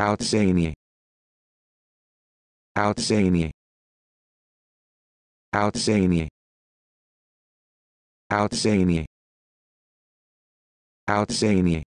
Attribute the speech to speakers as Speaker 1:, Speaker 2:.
Speaker 1: Outsanie. Outsanie. Outsanie. Outsanie. Outsanie.